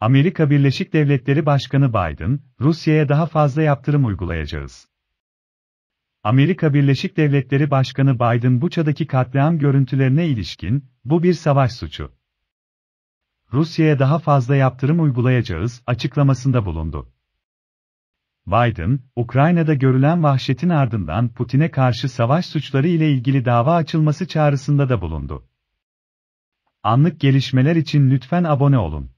Amerika Birleşik Devletleri Başkanı Biden, Rusya'ya daha fazla yaptırım uygulayacağız. Amerika Birleşik Devletleri Başkanı Biden Buça'daki katliam görüntülerine ilişkin, bu bir savaş suçu. Rusya'ya daha fazla yaptırım uygulayacağız açıklamasında bulundu. Biden, Ukrayna'da görülen vahşetin ardından Putin'e karşı savaş suçları ile ilgili dava açılması çağrısında da bulundu. Anlık gelişmeler için lütfen abone olun.